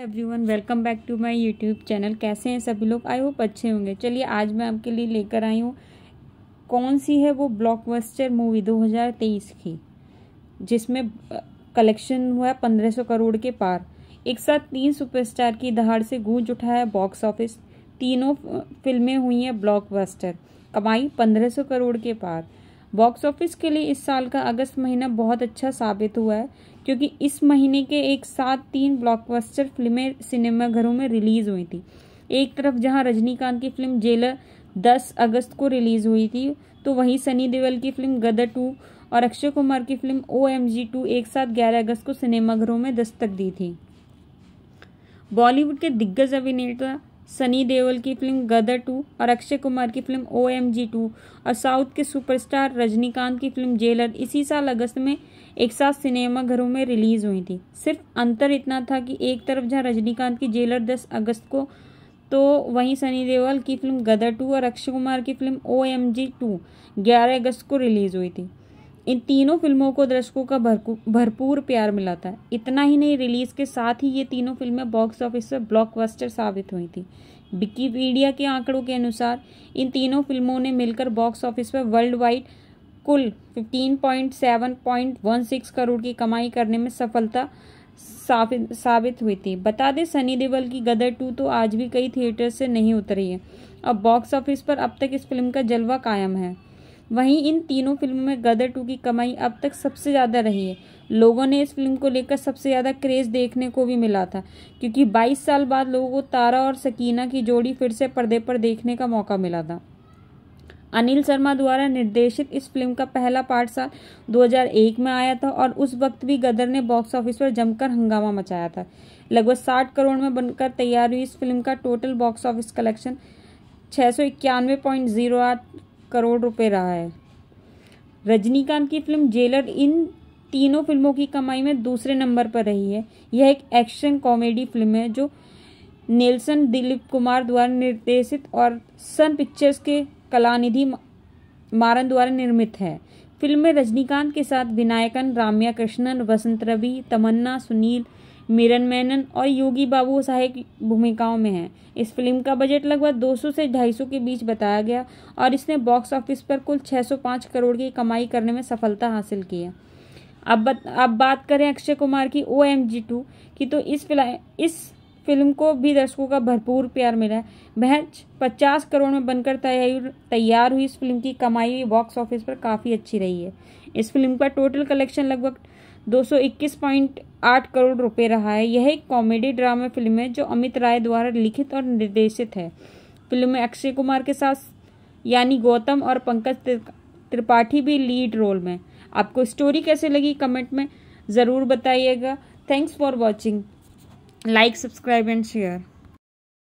every everyone welcome back to my YouTube channel कैसे हैं सभी लोग आई होप अच्छे होंगे चलिए आज मैं आपके लिए लेकर आई हूँ कौन सी है वो ब्लॉकबस्टर मूवी 2023 की जिसमें कलेक्शन हुआ है 1500 करोड़ के पार एक साथ तीन सुपरस्टार की दहाड़ से गूंज उठा है बॉक्स ऑफिस तीनों फिल्में हुई हैं ब्लॉकबस्टर कमाई 1500 करोड़ के पार बॉक्स ऑफिस के लिए इस साल का अगस्त महीना बहुत अच्छा साबित हुआ है क्योंकि इस महीने के एक साथ तीन ब्लॉकबस्टर फिल्में सिनेमाघरों में रिलीज़ हुई थी एक तरफ जहां रजनीकांत की फिल्म जेलर 10 अगस्त को रिलीज़ हुई थी तो वहीं सनी देवल की फिल्म गदर टू और अक्षय कुमार की film O M G two एक साथ ग्यारह अगस्त को सिनेमाघरों में दस्तक दी थी बॉलीवुड के दिग्गज अभिनेता सनी देओल की फिल्म गदर टू और अक्षय कुमार की film O M G two और साउथ के सुपरस्टार रजनीकांत की फिल्म जेलर इसी साल अगस्त में एक साथ सिनेमाघरों में रिलीज हुई थी सिर्फ अंतर इतना था कि एक तरफ जहां रजनीकांत की जेलर 10 अगस्त को तो वहीं सनी देओल की फिल्म गदर टू और अक्षय कुमार की film O M G two ग्यारह अगस्त को रिलीज हुई थी इन तीनों फिल्मों को दर्शकों का भरपूर प्यार मिला था इतना ही नहीं रिलीज के साथ ही ये तीनों फिल्में बॉक्स ऑफिस पर ब्लॉकबस्टर साबित हुई थी विकीपीडिया के आंकड़ों के अनुसार इन तीनों फिल्मों ने मिलकर बॉक्स ऑफिस पर वर्ल्ड वाइड कुल 15.7.16 करोड़ की कमाई करने में सफलता साबित हुई थी बता दें सनी देवल की गदर टू तो आज भी कई थिएटर से नहीं उतरी है और बॉक्स ऑफिस पर अब तक इस फिल्म का जलवा कायम है वहीं इन तीनों फिल्मों में गदर टू की कमाई अब तक सबसे ज़्यादा रही है लोगों ने इस फिल्म को लेकर सबसे ज़्यादा क्रेज़ देखने को भी मिला था क्योंकि 22 साल बाद लोगों को तारा और सकीना की जोड़ी फिर से पर्दे पर देखने का मौका मिला था अनिल शर्मा द्वारा निर्देशित इस फिल्म का पहला पार्ट साल 2001 में आया था और उस वक्त भी गदर ने बॉक्स ऑफिस पर जमकर हंगामा मचाया था लगभग 60 करोड़ में बनकर तैयार हुई इस फिल्म का टोटल बॉक्स ऑफिस कलेक्शन छः सौ इक्यानवे पॉइंट जीरो आठ करोड़ रुपए रहा है रजनीकांत की फिल्म जेलर इन तीनों फिल्मों की कमाई में दूसरे नंबर पर रही है यह एक एक्शन कॉमेडी फिल्म है जो नेल्सन दिलीप कुमार द्वारा निर्देशित और सन पिक्चर्स के कलानिधि मारन द्वारा निर्मित है फिल्म में रजनीकांत के साथ विनायकन राम्या कृष्णन वसंत रवि तमन्ना सुनील मिरन मैनन और योगी बाबू सहायक भूमिकाओं में हैं इस फिल्म का बजट लगभग 200 से 250 के बीच बताया गया और इसने बॉक्स ऑफिस पर कुल 605 करोड़ की कमाई करने में सफलता हासिल की है अब बत, अब बात करें अक्षय कुमार की ओ एम जी टू की तो इस फिल्म इस फिल्म को भी दर्शकों का भरपूर प्यार मिला है बहज पचास करोड़ में बनकर तैयार हुई इस फिल्म की कमाई बॉक्स ऑफिस पर काफ़ी अच्छी रही है इस फिल्म का टोटल कलेक्शन लगभग 221.8 करोड़ रुपए रहा है यह एक कॉमेडी ड्रामा फिल्म है जो अमित राय द्वारा लिखित और निर्देशित है फिल्म में अक्षय कुमार के साथ यानी गौतम और पंकज त्रिपाठी भी लीड रोल में आपको स्टोरी कैसे लगी कमेंट में ज़रूर बताइएगा thanks for watching like subscribe and share